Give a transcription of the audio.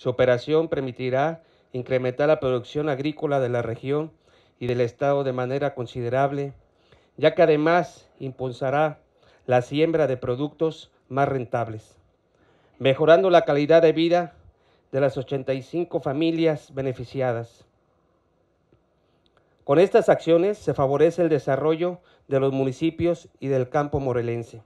Su operación permitirá incrementar la producción agrícola de la región y del Estado de manera considerable, ya que además impulsará la siembra de productos más rentables, mejorando la calidad de vida de las 85 familias beneficiadas. Con estas acciones se favorece el desarrollo de los municipios y del campo morelense.